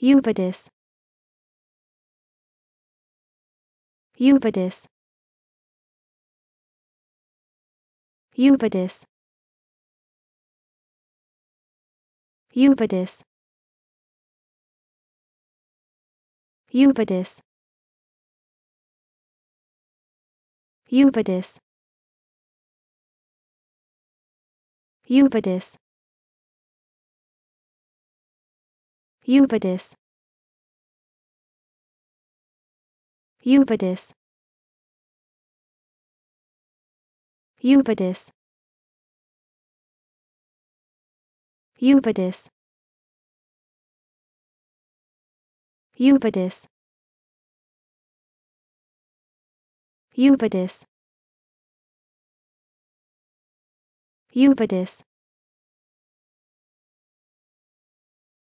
Uvidis. Uvidis. Uvidis. Uvidis. Uvidis. Uvidis. Uvidis. Ubidus. Ubidus. Ubidus. Ubidus. Ubidus. Ubidus. Ubidus.